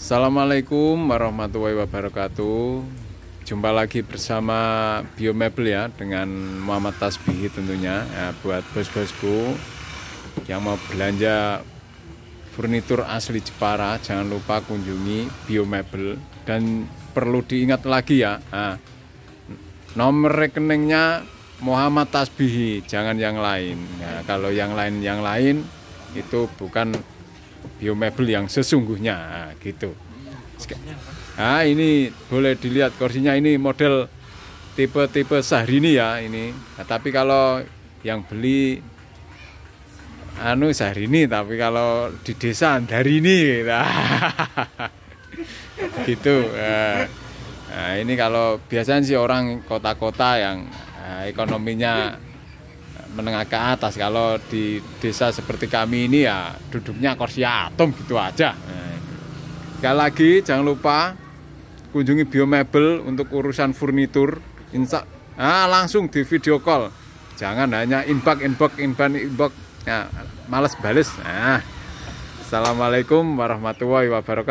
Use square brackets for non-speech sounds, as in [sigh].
Assalamualaikum warahmatullahi wabarakatuh Jumpa lagi bersama Biomebel ya Dengan Muhammad Tasbihi tentunya ya, Buat bos-bosku Yang mau belanja Furnitur asli Jepara Jangan lupa kunjungi Biomebel Dan perlu diingat lagi ya nah, Nomor rekeningnya Muhammad Tasbihi, jangan yang lain. Nah, kalau yang lain yang lain itu bukan biomebel yang sesungguhnya ah, gitu. Nah, ini boleh dilihat kursinya ini model tipe-tipe Sahrini ya ini. Nah, tapi kalau yang beli anu Sahrini tapi kalau di desa ini gitu. [laughs] gitu. Eh. Nah, ini kalau biasanya sih orang kota-kota yang eh, ekonominya menengah ke atas. Kalau di desa seperti kami ini ya duduknya kursi atom gitu aja. Kalau sekali lagi jangan lupa kunjungi Biomebel untuk urusan furnitur. Insya ah, langsung di video call. Jangan hanya inbox inbox inbox inbox. ya, males balas. Nah. Assalamualaikum warahmatullahi wabarakatuh.